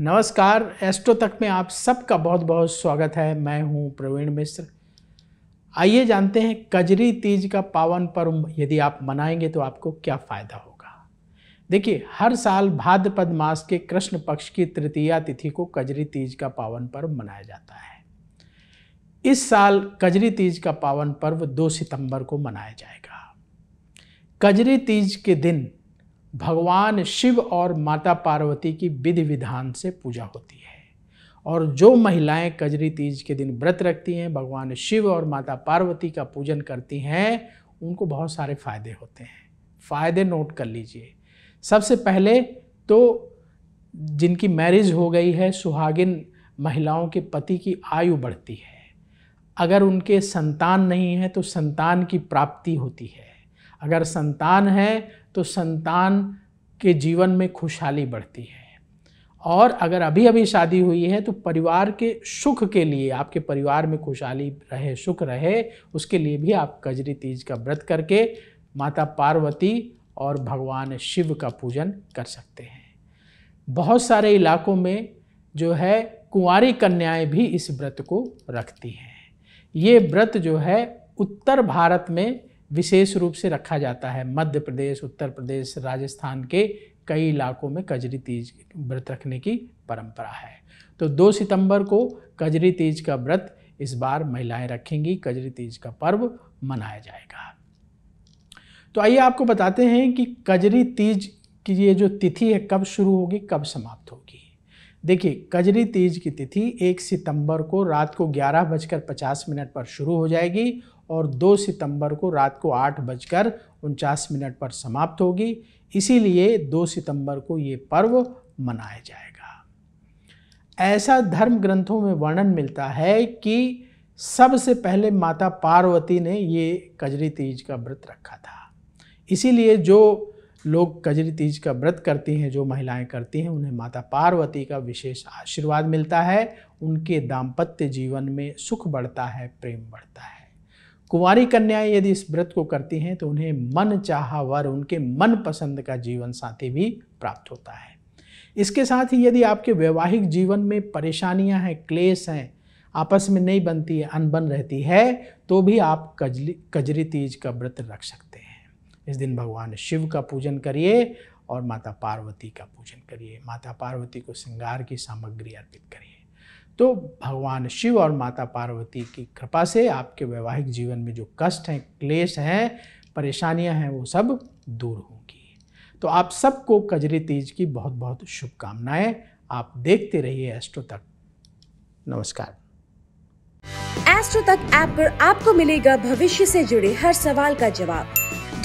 नमस्कार एस्ट्रो तक में आप सबका बहुत बहुत स्वागत है मैं हूं प्रवीण मिश्र आइए जानते हैं कजरी तीज का पावन पर्व यदि आप मनाएंगे तो आपको क्या फ़ायदा होगा देखिए हर साल भाद्रपद मास के कृष्ण पक्ष की तृतीया तिथि को कजरी तीज का पावन पर्व मनाया जाता है इस साल कजरी तीज का पावन पर्व 2 सितंबर को मनाया जाएगा कजरी तीज के दिन भगवान शिव और माता पार्वती की विधि विधान से पूजा होती है और जो महिलाएं कजरी तीज के दिन व्रत रखती हैं भगवान शिव और माता पार्वती का पूजन करती हैं उनको बहुत सारे फायदे होते हैं फायदे नोट कर लीजिए सबसे पहले तो जिनकी मैरिज हो गई है सुहागिन महिलाओं के पति की आयु बढ़ती है अगर उनके संतान नहीं है तो संतान की प्राप्ति होती है अगर संतान है तो संतान के जीवन में खुशहाली बढ़ती है और अगर अभी अभी शादी हुई है तो परिवार के सुख के लिए आपके परिवार में खुशहाली रहे सुख रहे उसके लिए भी आप कजरी तीज का व्रत करके माता पार्वती और भगवान शिव का पूजन कर सकते हैं बहुत सारे इलाकों में जो है कुंवारी कन्याएं भी इस व्रत को रखती हैं ये व्रत जो है उत्तर भारत में विशेष रूप से रखा जाता है मध्य प्रदेश उत्तर प्रदेश राजस्थान के कई इलाकों में कजरी तीज व्रत रखने की परंपरा है तो 2 सितंबर को कजरी तीज का व्रत इस बार महिलाएं रखेंगी कजरी तीज का पर्व मनाया जाएगा तो आइए आपको बताते हैं कि कजरी तीज की ये जो तिथि है कब शुरू होगी कब समाप्त होगी देखिए कजरी तीज की तिथि 1 सितंबर को रात को ग्यारह बजकर पचास मिनट पर शुरू हो जाएगी और 2 सितंबर को रात को आठ बजकर उनचास मिनट पर समाप्त होगी इसीलिए 2 सितंबर को ये पर्व मनाया जाएगा ऐसा धर्म ग्रंथों में वर्णन मिलता है कि सबसे पहले माता पार्वती ने ये कजरी तीज का व्रत रखा था इसीलिए जो लोग कजरी तीज का व्रत करती हैं जो महिलाएं करती हैं उन्हें माता पार्वती का विशेष आशीर्वाद मिलता है उनके दाम्पत्य जीवन में सुख बढ़ता है प्रेम बढ़ता है कुंवारी कन्याएं यदि इस व्रत को करती हैं तो उन्हें मन चाह वर उनके मन पसंद का जीवन साथी भी प्राप्त होता है इसके साथ ही यदि आपके वैवाहिक जीवन में परेशानियां हैं क्लेश हैं आपस में नहीं बनती है अनबन रहती है तो भी आप कजली कजरी तीज का व्रत रख सकते हैं इस दिन भगवान शिव का पूजन करिए और माता पार्वती का पूजन करिए माता पार्वती को श्रृंगार की सामग्री अर्पित करिए तो भगवान शिव और माता पार्वती की कृपा से आपके वैवाहिक जीवन में जो कष्ट हैं क्लेश हैं परेशानियां हैं वो सब दूर होंगी तो आप सबको कजरी तीज की बहुत बहुत शुभकामनाएं आप देखते रहिए एस्ट्रो तक नमस्कार एस्ट्रो तक ऐप पर आपको मिलेगा भविष्य से जुड़े हर सवाल का जवाब